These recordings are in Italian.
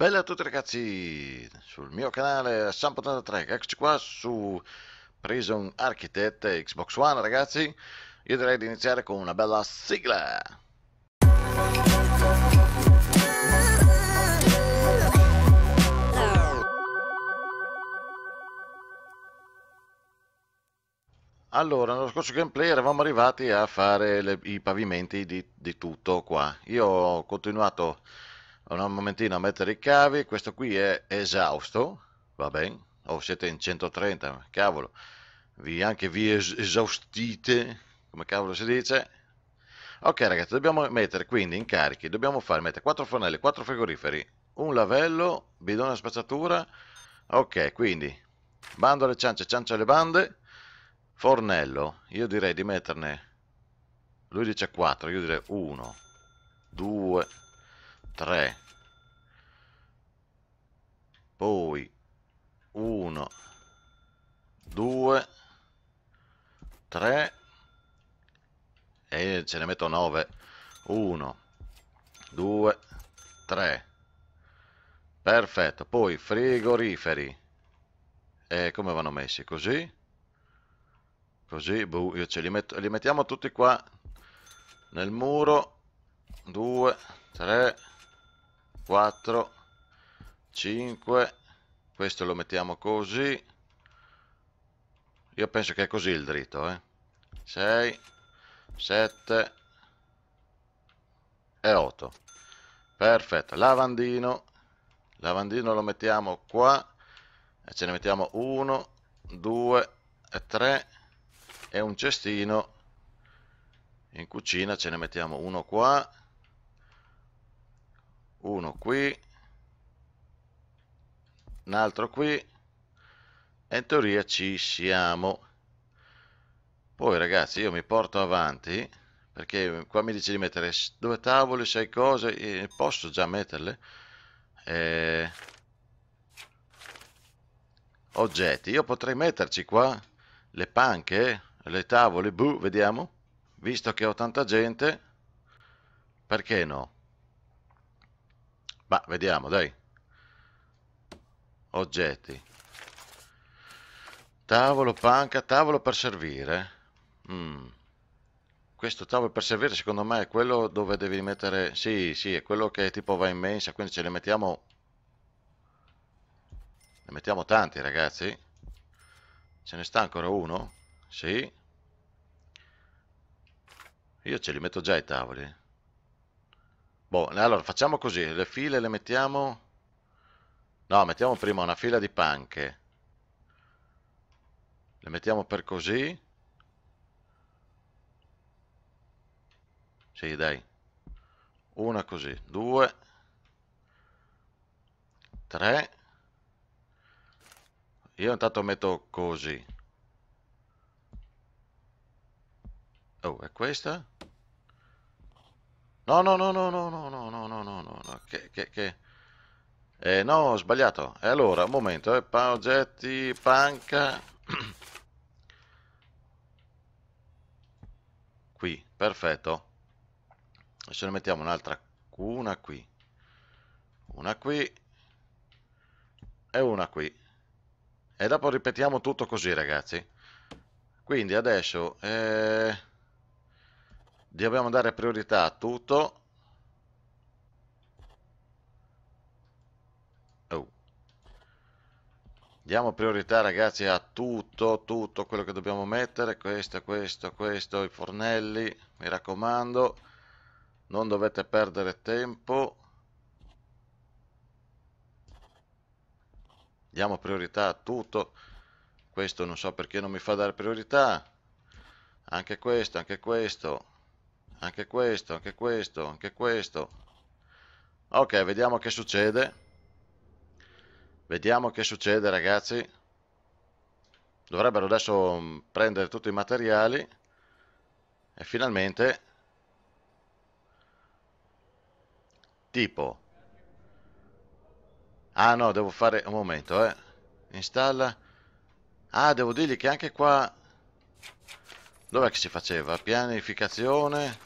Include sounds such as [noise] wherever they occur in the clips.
Bella a tutti ragazzi, sul mio canale Samp83, eccoci qua su Prison Architect Xbox One ragazzi, io direi di iniziare con una bella sigla! Allora, nello scorso gameplay eravamo arrivati a fare le, i pavimenti di, di tutto qua, io ho continuato un momentino a mettere i cavi questo qui è esausto va bene o oh, siete in 130 cavolo vi anche vi esaustite come cavolo si dice ok ragazzi dobbiamo mettere quindi in carichi dobbiamo fare mettere 4 fornelli 4 frigoriferi un lavello bidone a spazzatura ok quindi bando alle ciance ciance alle bande fornello io direi di metterne lui dice 4 io direi 1 2 3 poi 1 2 3 e ce ne metto 9 1 2 3 perfetto poi frigoriferi e come vanno messi così così buh, io ce li, metto, li mettiamo tutti qua nel muro 2 3 4 5 questo lo mettiamo così io penso che è così il dritto eh? 6 7 e 8 perfetto lavandino lavandino lo mettiamo qua e ce ne mettiamo 1 2 e 3 e un cestino in cucina ce ne mettiamo uno qua uno qui un altro qui e in teoria ci siamo poi ragazzi io mi porto avanti perché qua mi dice di mettere due tavole, sei cose posso già metterle eh, oggetti io potrei metterci qua le panche le tavole, buh, vediamo visto che ho tanta gente perché no? ma vediamo dai oggetti tavolo, panca, tavolo per servire mm. questo tavolo per servire secondo me è quello dove devi mettere sì sì è quello che tipo va in mensa quindi ce ne mettiamo ne mettiamo tanti ragazzi ce ne sta ancora uno sì io ce li metto già i tavoli boh allora facciamo così le file le mettiamo No, mettiamo prima una fila di panche. Le mettiamo per così. Sì, dai. Una così, due, tre. Io intanto metto così. Oh, è questa? No, no, no, no, no, no, no, no, no, no, no, che, che, che... Eh, no, ho sbagliato. E eh, allora, un momento, eh. Pa oggetti, panca. [clears throat] qui, perfetto. Adesso ne mettiamo un'altra, una qui. Una qui. E una qui. E dopo ripetiamo tutto così, ragazzi. Quindi adesso... Eh, dobbiamo dare priorità a tutto diamo priorità ragazzi a tutto tutto quello che dobbiamo mettere questo questo questo i fornelli mi raccomando non dovete perdere tempo diamo priorità a tutto questo non so perché non mi fa dare priorità anche questo anche questo anche questo anche questo anche questo ok vediamo che succede Vediamo che succede ragazzi. Dovrebbero adesso mm, prendere tutti i materiali e finalmente tipo ah no devo fare un momento eh installa ah devo dirgli che anche qua dov'è che si faceva pianificazione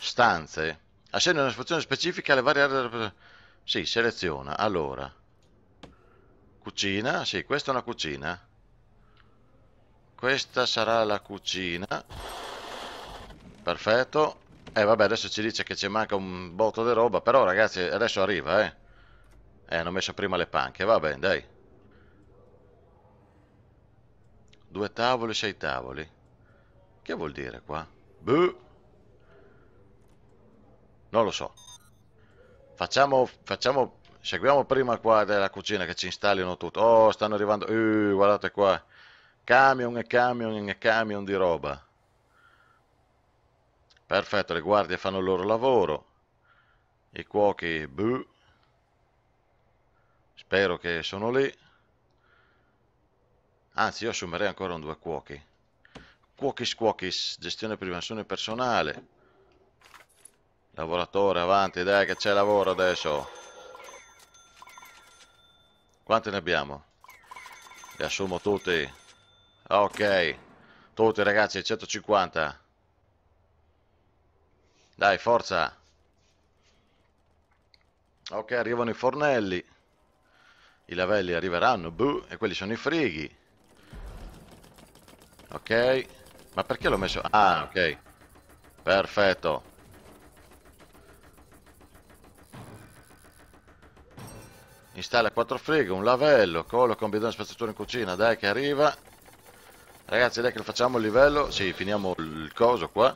stanze assegna ah, una funzione specifica alle varie aree della... si seleziona allora Cucina? Sì, questa è una cucina. Questa sarà la cucina. Perfetto. E eh, vabbè, adesso ci dice che ci manca un botto di roba. Però ragazzi, adesso arriva, eh. Eh, hanno messo prima le panche. Va bene, dai. Due tavoli, sei tavoli. Che vuol dire qua? Buh. Non lo so. Facciamo, facciamo seguiamo prima qua della cucina che ci installino tutto. Oh, stanno arrivando, uh, guardate qua, camion e camion e camion di roba. Perfetto, le guardie fanno il loro lavoro, i cuochi, buh. spero che sono lì. Anzi, io assumerei ancora un due cuochi. Cuochis cuochis, gestione privazione personale. Lavoratore, avanti, dai che c'è lavoro adesso. Quante ne abbiamo? Le assumo tutti. Ah, ok. Tutti ragazzi, 150. Dai, forza. Ok, arrivano i fornelli. I lavelli arriveranno, buh, e quelli sono i frighi. Ok. Ma perché l'ho messo? Ah, ok. Perfetto. installa quattro frighe, un lavello, collo con bidone spazzatura in cucina, dai che arriva. Ragazzi, dai che facciamo il livello, sì, finiamo il coso qua.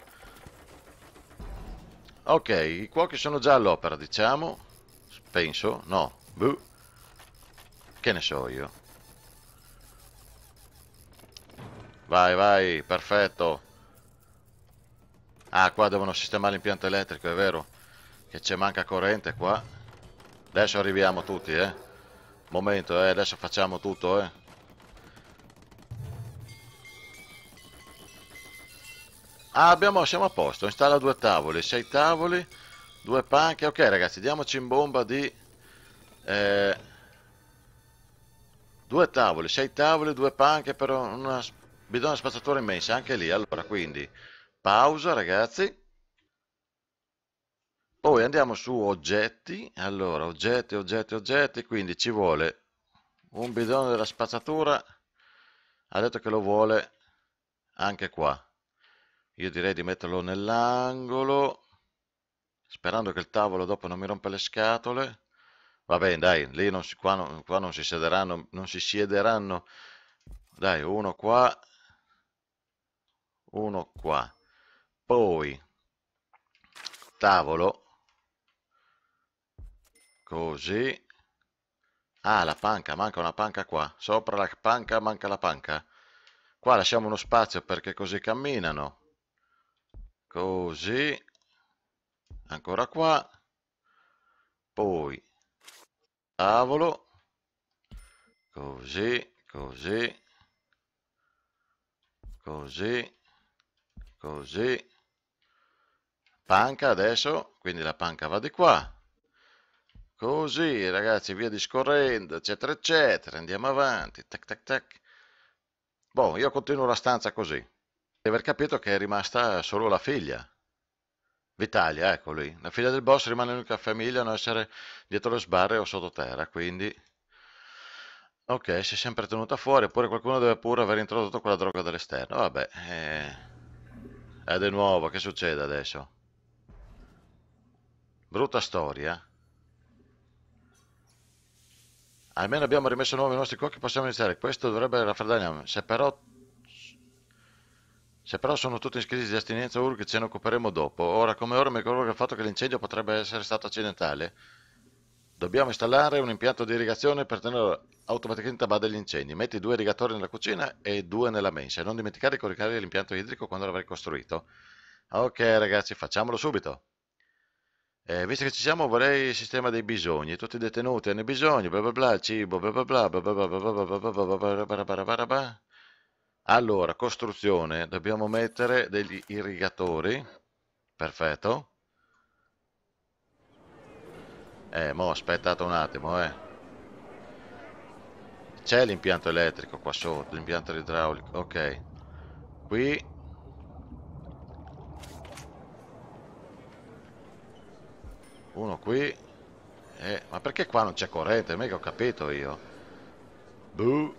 Ok, i cuochi sono già all'opera, diciamo. Penso, no. Buh. Che ne so io. Vai, vai, perfetto. Ah, qua devono sistemare l'impianto elettrico, è vero. Che c'è manca corrente qua. Adesso arriviamo tutti, eh. Momento, eh, adesso facciamo tutto, eh. Ah, abbiamo, siamo a posto, installa due tavoli, sei tavoli, due panche. Ok ragazzi, diamoci in bomba di... Eh, due tavoli, sei tavoli, due panche per una bidone spazzatura immensa, anche lì. Allora, quindi, pausa ragazzi. Poi andiamo su oggetti, allora oggetti, oggetti, oggetti, quindi ci vuole un bidone della spazzatura, ha detto che lo vuole anche qua. Io direi di metterlo nell'angolo, sperando che il tavolo dopo non mi rompa le scatole. Va bene, dai, lì non si, qua, non, qua non si siederanno, non si siederanno. Dai, uno qua, uno qua. Poi, tavolo, Così. Ah, la panca, manca una panca qua. Sopra la panca manca la panca. Qua lasciamo uno spazio perché così camminano. Così. Ancora qua. Poi. Tavolo. Così, così. Così. Così. Panca adesso. Quindi la panca va di qua. Così, ragazzi, via discorrendo, eccetera, eccetera. Andiamo avanti, tac, tac, tac. Boh, io continuo la stanza così. E aver capito che è rimasta solo la figlia. Vitalia, ecco lui. La figlia del boss rimane l'unica famiglia a non essere dietro le sbarre o sottoterra, quindi... Ok, si è sempre tenuta fuori, oppure qualcuno deve pure aver introdotto quella droga dall'esterno. Vabbè, eh... è eh, di nuovo, che succede adesso? Brutta storia. Almeno abbiamo rimesso nuovi i nostri cuochi possiamo iniziare. Questo dovrebbe raffreddare. Se però... Se però sono tutti crisi di astinenza URG ce ne occuperemo dopo. Ora come ora mi ricordo il fatto che l'incendio potrebbe essere stato accidentale. Dobbiamo installare un impianto di irrigazione per tenere automaticamente a bada gli incendi. Metti due irrigatori nella cucina e due nella mensa. E non dimenticare di coricare l'impianto idrico quando l'avrai costruito. Ok ragazzi, facciamolo subito. Eh, visto che ci siamo vorrei il sistema dei bisogni, tutti i detenuti hanno bisogno, bla bla bla, cibo, bla bla bla, bla bla bla bla bla Allora, costruzione, dobbiamo mettere degli irrigatori, perfetto. Eh, mo aspettate un attimo, eh. C'è l'impianto elettrico qua sotto, l'impianto idraulico, ok. Qui uno qui eh, ma perché qua non c'è corrente? non ho capito io Buh.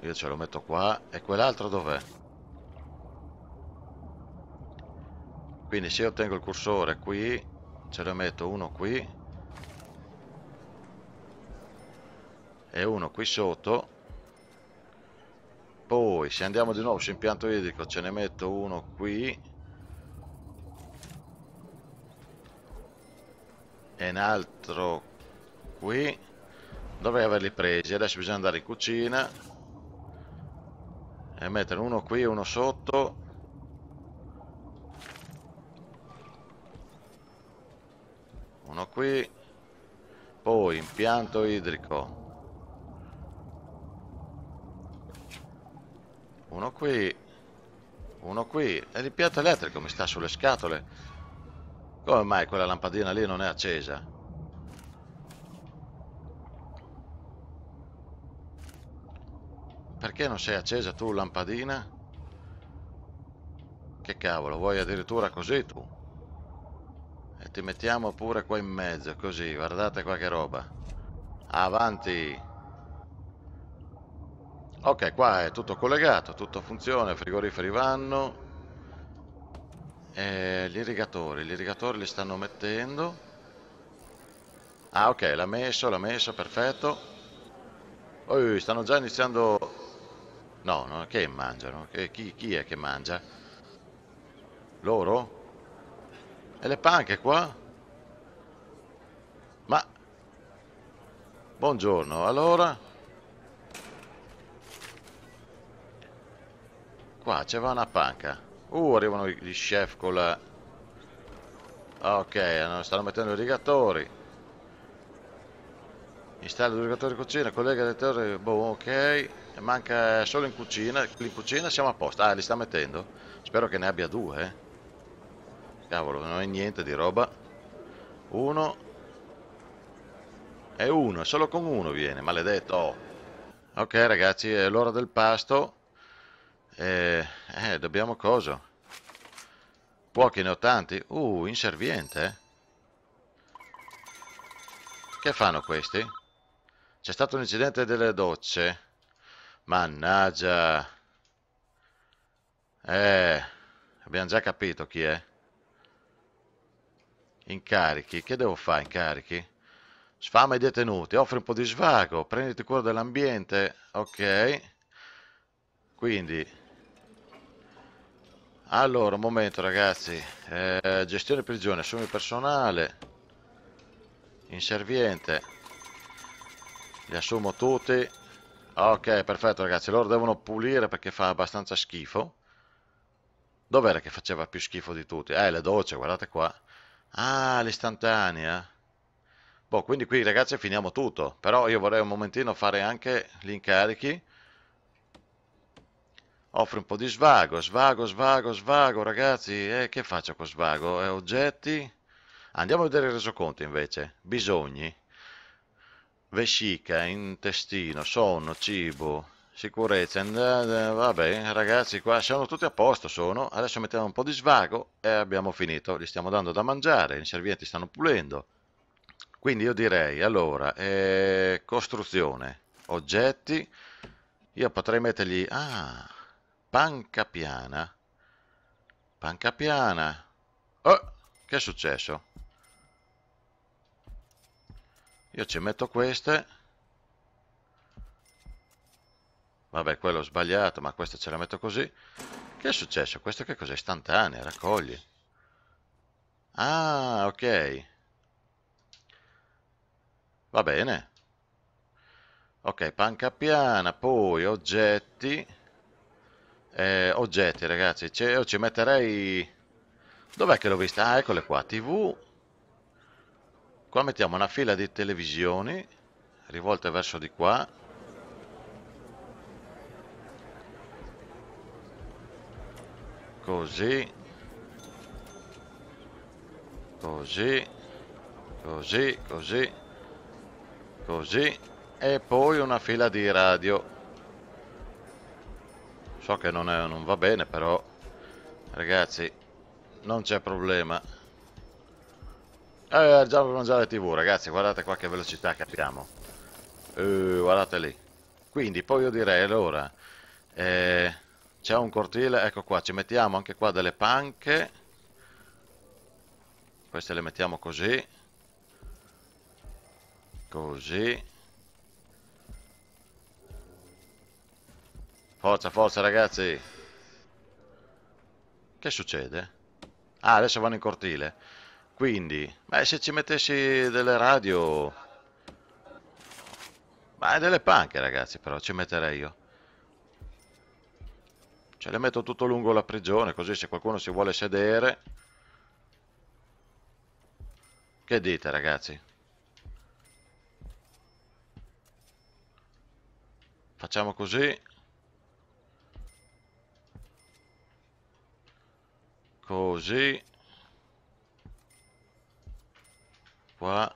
io ce lo metto qua e quell'altro dov'è? quindi se io tengo il cursore qui ce lo metto uno qui e uno qui sotto poi se andiamo di nuovo su impianto idrico ce ne metto uno qui che è altro qui dovrei averli presi adesso bisogna andare in cucina e mettere uno qui e uno sotto uno qui poi impianto idrico uno qui uno qui e l'impianto elettrico mi sta sulle scatole come mai quella lampadina lì non è accesa? Perché non sei accesa tu lampadina? Che cavolo, vuoi addirittura così tu? E ti mettiamo pure qua in mezzo, così, guardate qua che roba. Avanti! Ok, qua è tutto collegato, tutto funziona, i frigoriferi vanno, eh, gli irrigatori, li stanno mettendo. Ah ok, l'ha messo, l'ha messo, perfetto. Poi oh, stanno già iniziando... No, no che mangiano? Che, chi, chi, è che mangia? Loro? E le panche qua? Ma... Buongiorno, allora... Qua c'è una panca. Uh, arrivano gli chef con la... Ah, ok, stanno mettendo i rigatori. Installa due rigatori in cucina, collega del torri... Boh, ok. Manca solo in cucina. In cucina siamo a posto. Ah, li sta mettendo. Spero che ne abbia due, eh. Cavolo, non è niente di roba. Uno. E uno, solo con uno viene, maledetto. Ok ragazzi, è l'ora del pasto. Eh, eh, dobbiamo cosa? Pochi ne ho tanti? Uh, inserviente, Che fanno questi? C'è stato un incidente delle docce. Mannaggia. Eh, abbiamo già capito chi è. Incarichi, che devo fare incarichi? Sfama i detenuti, offri un po' di svago, prenditi cura dell'ambiente, ok. Quindi, allora, un momento ragazzi, eh, gestione prigione, assumi personale, inserviente, li assumo tutti, ok perfetto ragazzi, loro devono pulire perché fa abbastanza schifo, dov'era che faceva più schifo di tutti? Eh le docce, guardate qua, ah l'istantanea, boh quindi qui ragazzi finiamo tutto, però io vorrei un momentino fare anche gli incarichi, offre un po' di svago, svago, svago, svago, ragazzi, eh, che faccio con svago? Eh, oggetti? Andiamo a vedere il resoconto invece, bisogni, vescica, intestino, sonno, cibo, sicurezza, andata, eh, eh, vabbè ragazzi qua sono tutti a posto sono, adesso mettiamo un po' di svago e abbiamo finito, li stiamo dando da mangiare, i servienti stanno pulendo, quindi io direi, allora, eh, costruzione, oggetti, io potrei mettergli, ah, Pancapiana. Pancapiana. Oh, che è successo? Io ci metto queste. Vabbè, quello ho sbagliato, ma questa ce la metto così. Che è successo? Questo che cos'è? Istantanea, raccogli. Ah, ok. Va bene. Ok, panca piana, poi oggetti. Eh, oggetti, ragazzi. Io ci metterei... Dov'è che l'ho vista? Ah, eccole qua. TV. Qua mettiamo una fila di televisioni rivolte verso di qua. Così. Così. Così, così. Così. E poi una fila di radio. So che non, è, non va bene, però... Ragazzi, non c'è problema. Eh, già per mangiare TV, ragazzi, guardate qua che velocità che abbiamo. Eh, guardate lì. Quindi, poi io direi, allora... Eh, c'è un cortile, ecco qua, ci mettiamo anche qua delle panche. Queste le mettiamo così. Così. Forza, forza ragazzi. Che succede? Ah, adesso vanno in cortile. Quindi, beh, se ci mettessi delle radio... Ma delle panche ragazzi, però ci metterei io. Ce le metto tutto lungo la prigione, così se qualcuno si vuole sedere... Che dite ragazzi? Facciamo così. Così. Qua.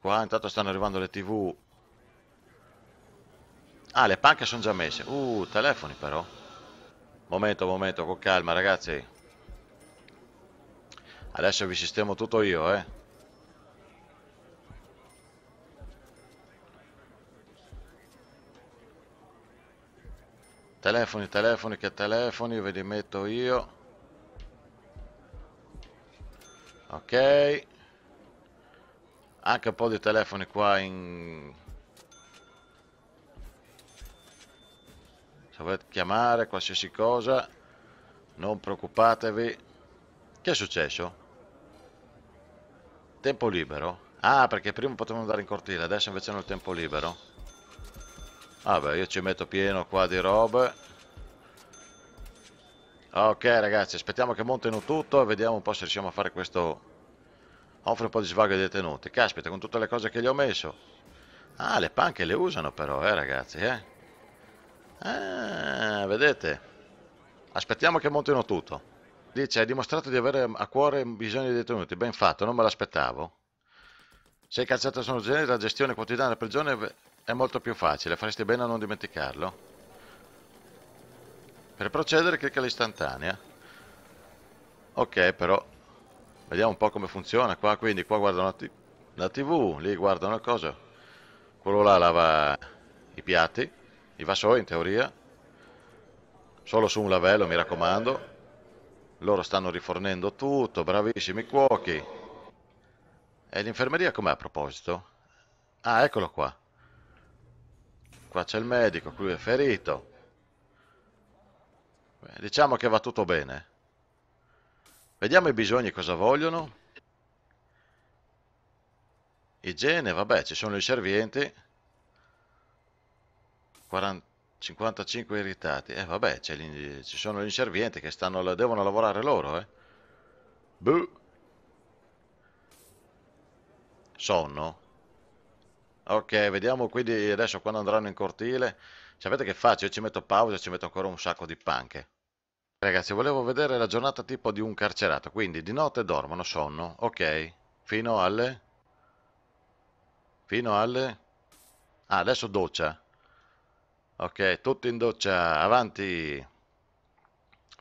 Qua intanto stanno arrivando le tv. Ah, le panche sono già messe. Uh, telefoni però. Momento, momento, con calma ragazzi. Adesso vi sistemo tutto io, eh. Telefoni, telefoni, che telefoni, ve li metto io. Ok. Anche un po' di telefoni qua in... Se volete chiamare, qualsiasi cosa, non preoccupatevi. Che è successo? Tempo libero? Ah, perché prima potevamo andare in cortile, adesso invece hanno il tempo libero. Vabbè, ah, io ci metto pieno qua di robe. Ok ragazzi, aspettiamo che montino tutto e vediamo un po' se riusciamo a fare questo... Offre un po' di svago ai detenuti. Caspita, con tutte le cose che gli ho messo. Ah, le panche le usano però, eh ragazzi, eh. Ah, vedete? Aspettiamo che montino tutto. Dice, hai dimostrato di avere a cuore bisogno dei detenuti. Ben fatto, non me l'aspettavo. Sei calciato sono genere, la gestione quotidiana della prigione è molto più facile, faresti bene a non dimenticarlo. Per procedere clicca l'istantanea. Ok, però vediamo un po' come funziona qua, quindi qua guardano la tv, lì guardano una cosa. Quello là lava i piatti, i vassoi in teoria. Solo su un lavello, mi raccomando. Loro stanno rifornendo tutto, bravissimi cuochi. E l'infermeria com'è a proposito? Ah, eccolo qua. Qua c'è il medico, qui è ferito. Beh, diciamo che va tutto bene. Vediamo i bisogni, cosa vogliono. Igiene, vabbè, ci sono i servienti. 40, 55 irritati. Eh, vabbè, ci sono gli inservienti che stanno, devono lavorare loro, eh. Buh. Sonno. Ok, vediamo quindi adesso quando andranno in cortile. Sapete che faccio? Io ci metto pausa e ci metto ancora un sacco di panche. Ragazzi, volevo vedere la giornata tipo di un carcerato. Quindi di notte dormono, sonno, ok. Fino alle... Fino alle... Ah, adesso doccia. Ok, tutti in doccia, avanti.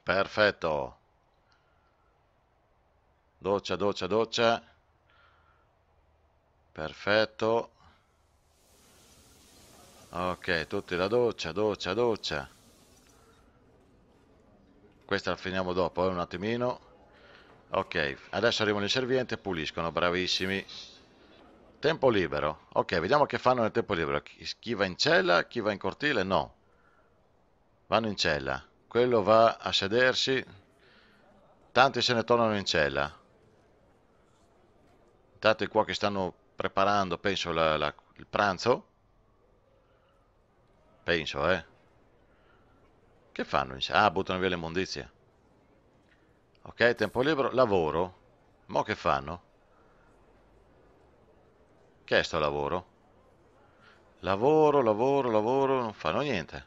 Perfetto. Doccia, doccia, doccia. Perfetto. Ok, tutti la doccia, doccia, doccia. Questa la finiamo dopo, eh, un attimino. Ok, adesso arrivano i servienti e puliscono, bravissimi. Tempo libero. Ok, vediamo che fanno nel tempo libero. Chi va in cella, chi va in cortile, no. Vanno in cella. Quello va a sedersi. Tanti se ne tornano in cella. Tanti qua che stanno preparando, penso, la, la, il pranzo. Penso, eh. Che fanno? Ah, buttano via le immondizie. Ok, tempo libero, lavoro. Mo che fanno? Che è sto lavoro? Lavoro, lavoro, lavoro, non fanno niente.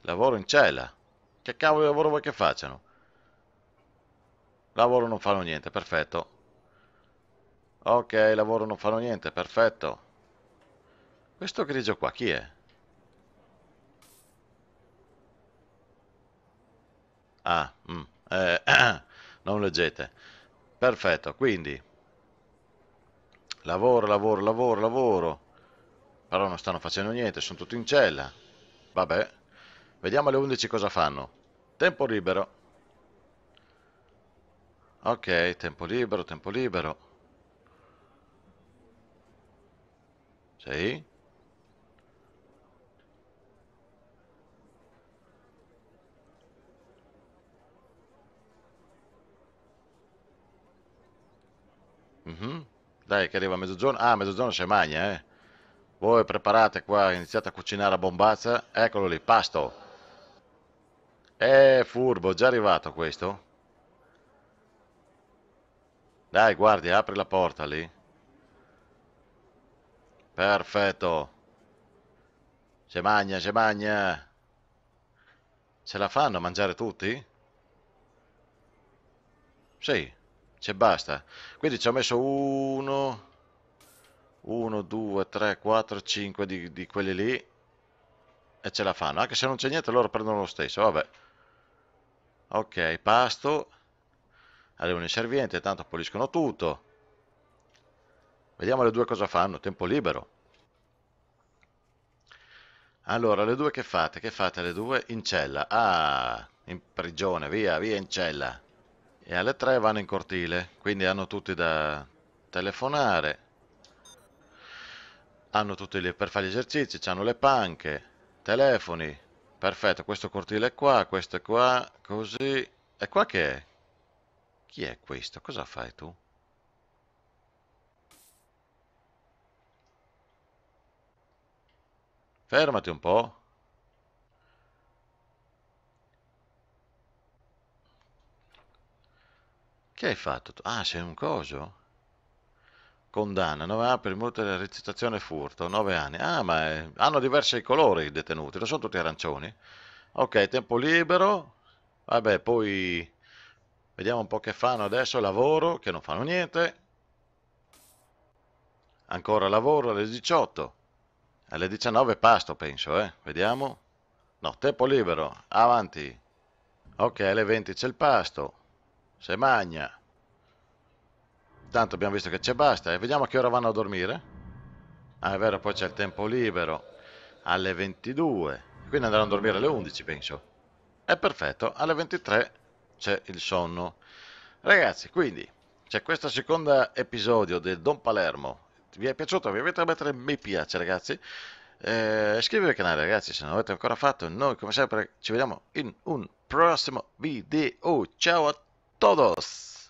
Lavoro in cella. Che cavolo di lavoro vuoi che facciano? Lavoro non fanno niente, perfetto. Ok, lavoro non fanno niente, perfetto. Questo grigio qua chi è? Ah, mm, eh, [clears throat] non leggete. Perfetto, quindi lavoro, lavoro, lavoro, lavoro. Però non stanno facendo niente, sono tutti in cella. Vabbè, vediamo alle 11 cosa fanno. Tempo libero. Ok, tempo libero, tempo libero. Sì. Mm -hmm. Dai, che arriva a mezzogiorno. Ah, a mezzogiorno c'è magna, eh. Voi preparate qua, iniziate a cucinare a bombazza. Eccolo lì, pasto. Eh, furbo, già arrivato questo. Dai, guardi, apri la porta lì. Perfetto. C'è magna, c'è magna. Ce la fanno a mangiare tutti? Sì c'è cioè, basta quindi ci ho messo uno 1, 2, 3, 4, 5 di, quelli lì e ce la fanno anche se non c'è niente loro prendono lo stesso vabbè ok pasto arrivano i serviente tanto puliscono tutto vediamo le due cosa fanno tempo libero allora le due che fate che fate le due in cella ah in prigione via via in cella e alle 3 vanno in cortile, quindi hanno tutti da telefonare, hanno tutti lì per fare gli esercizi, hanno le panche, telefoni, perfetto, questo cortile è qua, questo è qua, così, e qua che è? Chi è questo? Cosa fai tu? Fermati un po'. Che hai fatto Ah, sei un coso? Condanna, 9 anni per multa della recitazione furto, 9 anni. Ah, ma è... Eh, hanno diversi colori i detenuti, non sono tutti arancioni. Ok, tempo libero. Vabbè, poi vediamo un po' che fanno adesso, lavoro, che non fanno niente. Ancora lavoro alle 18. Alle 19 pasto, penso, eh. Vediamo. No, tempo libero, avanti. Ok, alle 20 c'è il pasto. Se magna. Tanto abbiamo visto che c'è basta. E vediamo a che ora vanno a dormire. Ah, è vero, poi c'è il tempo libero. Alle 22. Quindi andranno a dormire alle 11, penso. È perfetto. Alle 23 c'è il sonno. Ragazzi, quindi c'è questo secondo episodio del Don Palermo. Vi è piaciuto? Vi avete da mettere mi piace, ragazzi. Eh, iscrivetevi al canale, ragazzi, se non l'avete ancora fatto. Noi, come sempre, ci vediamo in un prossimo video. Ciao a tutti. todos.